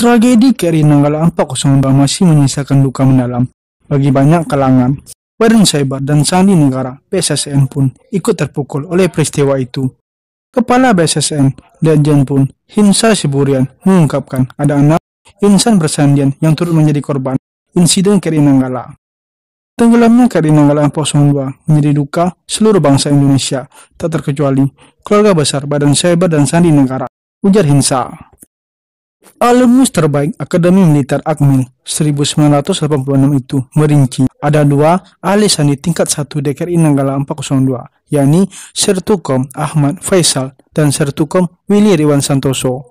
Tragedi kri Nanggala 402 masih menyisakan luka mendalam bagi banyak kalangan. Badan Saibar dan Sandi Negara BSSN pun ikut terpukul oleh peristiwa itu. Kepala BSSN dan Jen pun Hinsa Siburian mengungkapkan ada anak insan bersandian yang turut menjadi korban insiden kri Nanggala. Tenggelamnya kri Nanggala 402 menjadi duka seluruh bangsa Indonesia, tak terkecuali keluarga besar Badan Saibar dan Sandi Negara, ujar Hinsa. Alumnus terbaik Akademi Militer AKMIL 1986 itu merinci ada dua alisan di tingkat 1 DKRI Nanggala 402, yakni Sertukom Ahmad Faisal dan Sertukom Willy Riwan Santoso.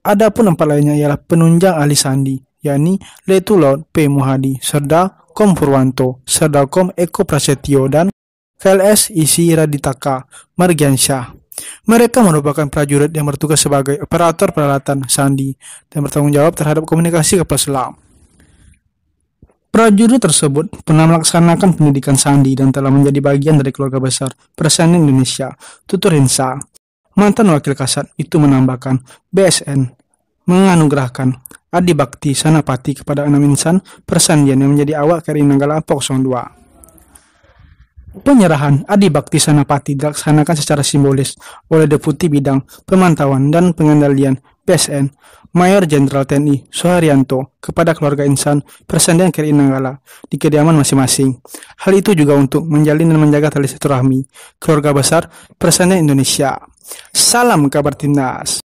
Adapun empat lainnya ialah penunjang ahli sandi, yakni Letulon P. Muhadi, serda Kom Purwanto, serda Kom Eko Prasetyo, dan KLS Isi Raditaka Margiansyah. Mereka merupakan prajurit yang bertugas sebagai operator peralatan sandi dan bertanggung jawab terhadap komunikasi kapal selam. Prajurit tersebut pernah melaksanakan pendidikan sandi dan telah menjadi bagian dari keluarga besar Persen Indonesia, Tutur Hinsa. Mantan Wakil Kasat itu menambahkan BSN menganugerahkan Adi Bakti Sanapati kepada enam insan persandian yang menjadi awak KRI Nanggala Poksong 2. Penyerahan Adi Bakti Sanapati dilaksanakan secara simbolis oleh Deputi Bidang Pemantauan dan Pengendalian PSN Mayor Jenderal TNI Soeharyanto kepada keluarga insan Presiden KRI Nanggala di kediaman masing-masing. Hal itu juga untuk menjalin dan menjaga tali silaturahmi keluarga besar Presiden Indonesia. Salam kabar tindas.